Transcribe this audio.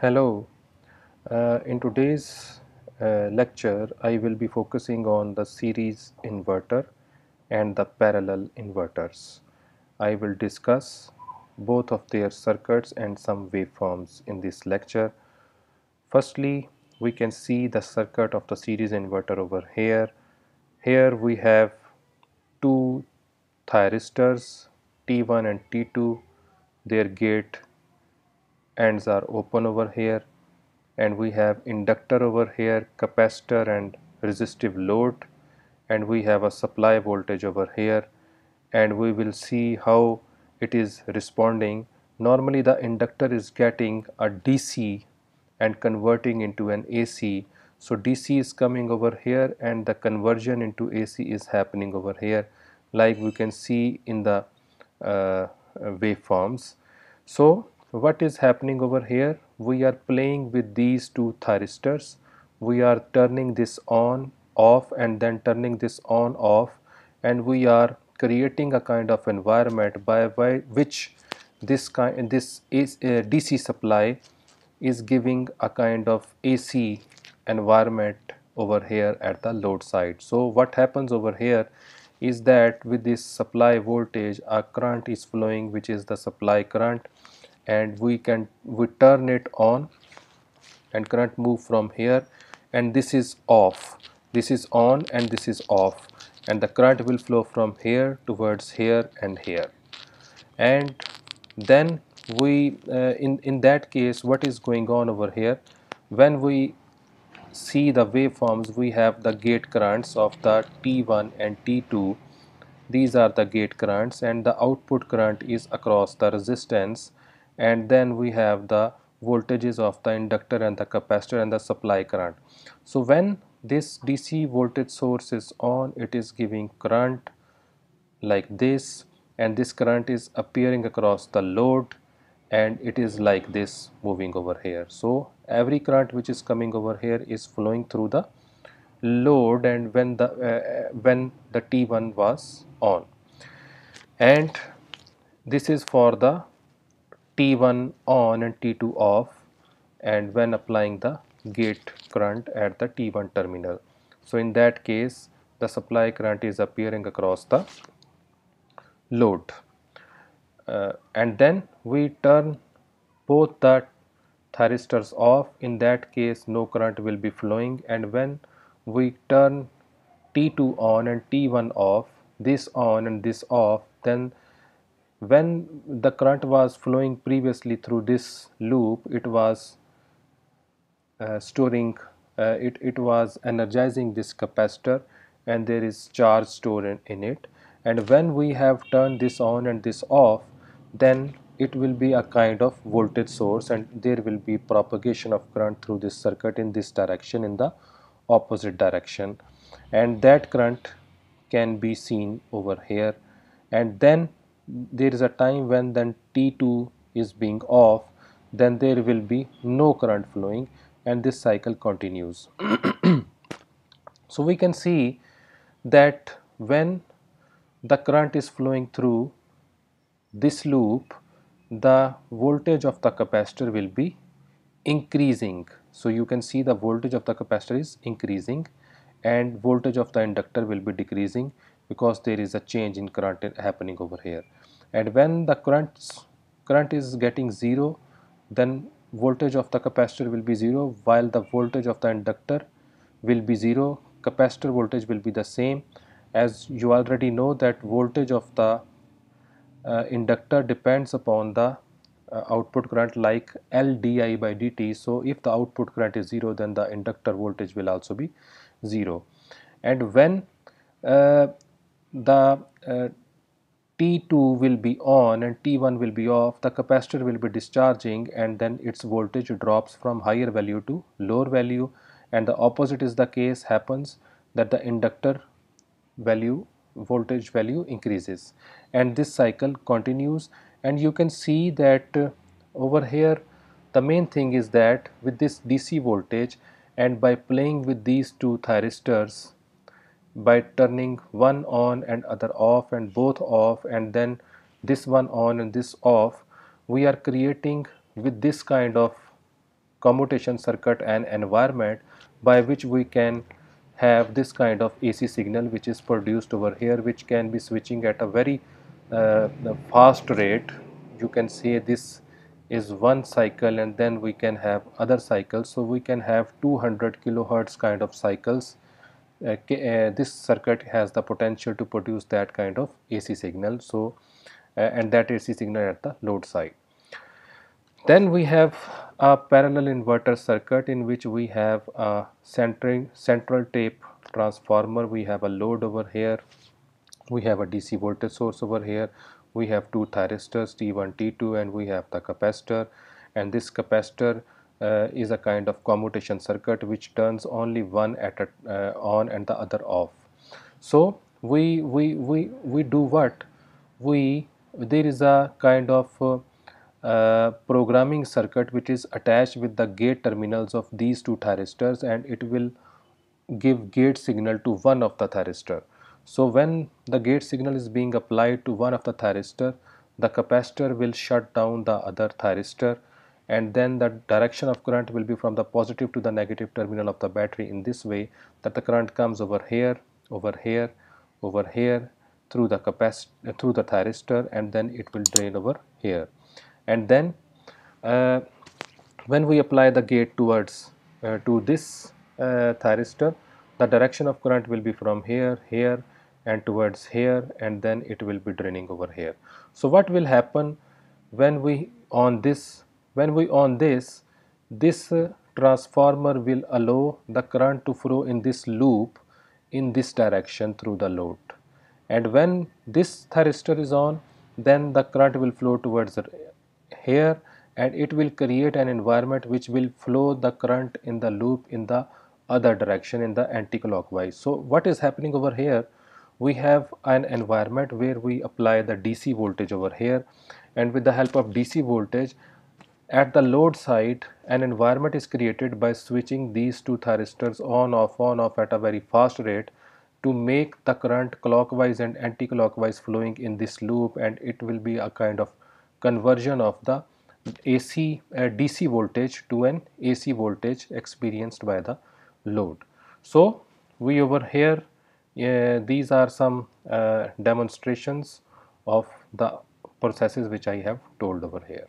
Hello, uh, in today's uh, lecture I will be focusing on the series inverter and the parallel inverters. I will discuss both of their circuits and some waveforms in this lecture. Firstly, we can see the circuit of the series inverter over here. Here we have two thyristors T1 and T2, their gate ends are open over here and we have inductor over here capacitor and resistive load and we have a supply voltage over here and we will see how it is responding normally the inductor is getting a DC and converting into an AC so DC is coming over here and the conversion into AC is happening over here like we can see in the uh, waveforms so what is happening over here we are playing with these two thyristors we are turning this on off and then turning this on off and we are creating a kind of environment by, by which this kind this is a uh, DC supply is giving a kind of AC environment over here at the load side. So what happens over here is that with this supply voltage a current is flowing which is the supply current and we can we turn it on and current move from here and this is off this is on and this is off and the current will flow from here towards here and here and then we uh, in in that case what is going on over here when we see the waveforms we have the gate currents of the T1 and T2 these are the gate currents and the output current is across the resistance and then we have the voltages of the inductor and the capacitor and the supply current. So when this DC voltage source is on it is giving current like this and this current is appearing across the load and it is like this moving over here. So every current which is coming over here is flowing through the load and when the uh, uh when the T1 was on and this is for the T1 on and T2 off and when applying the gate current at the T1 terminal. So in that case the supply current is appearing across the load uh, and then we turn both the thyristors off in that case no current will be flowing and when we turn T2 on and T1 off this on and this off then when the current was flowing previously through this loop it was uh, storing uh, it, it was energizing this capacitor and there is charge stored in, in it and when we have turned this on and this off then it will be a kind of voltage source and there will be propagation of current through this circuit in this direction in the opposite direction and that current can be seen over here and then there is a time when then T2 is being off then there will be no current flowing and this cycle continues. so, we can see that when the current is flowing through this loop the voltage of the capacitor will be increasing. So, you can see the voltage of the capacitor is increasing and voltage of the inductor will be decreasing because there is a change in current happening over here and when the current current is getting 0 then voltage of the capacitor will be 0 while the voltage of the inductor will be 0 capacitor voltage will be the same as you already know that voltage of the uh, inductor depends upon the uh, output current like L di by dt so if the output current is 0 then the inductor voltage will also be 0 and when uh, the uh, T2 will be on and T1 will be off, the capacitor will be discharging and then its voltage drops from higher value to lower value and the opposite is the case happens that the inductor value voltage value increases and this cycle continues and you can see that uh, over here the main thing is that with this DC voltage and by playing with these two thyristors by turning one on and other off and both off and then this one on and this off we are creating with this kind of commutation circuit an environment by which we can have this kind of AC signal which is produced over here which can be switching at a very uh, fast rate you can say this is one cycle and then we can have other cycles so we can have 200 kilohertz kind of cycles uh, uh, this circuit has the potential to produce that kind of AC signal so uh, and that AC signal at the load side. Then we have a parallel inverter circuit in which we have a centering central tape transformer, we have a load over here, we have a DC voltage source over here, we have two thyristors T1, T2 and we have the capacitor and this capacitor uh, is a kind of commutation circuit which turns only one at a, uh, on and the other off. So we we we we do what we there is a kind of uh, uh, programming circuit which is attached with the gate terminals of these two thyristors and it will give gate signal to one of the thyristor. So when the gate signal is being applied to one of the thyristor, the capacitor will shut down the other thyristor and then the direction of current will be from the positive to the negative terminal of the battery in this way that the current comes over here over here over here through the capacitor uh, through the thyristor and then it will drain over here and then uh, when we apply the gate towards uh, to this uh, thyristor the direction of current will be from here here and towards here and then it will be draining over here so what will happen when we on this when we on this, this uh, transformer will allow the current to flow in this loop in this direction through the load. And when this thyristor is on, then the current will flow towards here and it will create an environment which will flow the current in the loop in the other direction in the anticlockwise. So what is happening over here? We have an environment where we apply the DC voltage over here and with the help of DC voltage at the load side, an environment is created by switching these two thyristors on off on off at a very fast rate to make the current clockwise and anti-clockwise flowing in this loop and it will be a kind of conversion of the AC uh, DC voltage to an AC voltage experienced by the load. So, we over here uh, these are some uh, demonstrations of the processes which I have told over here.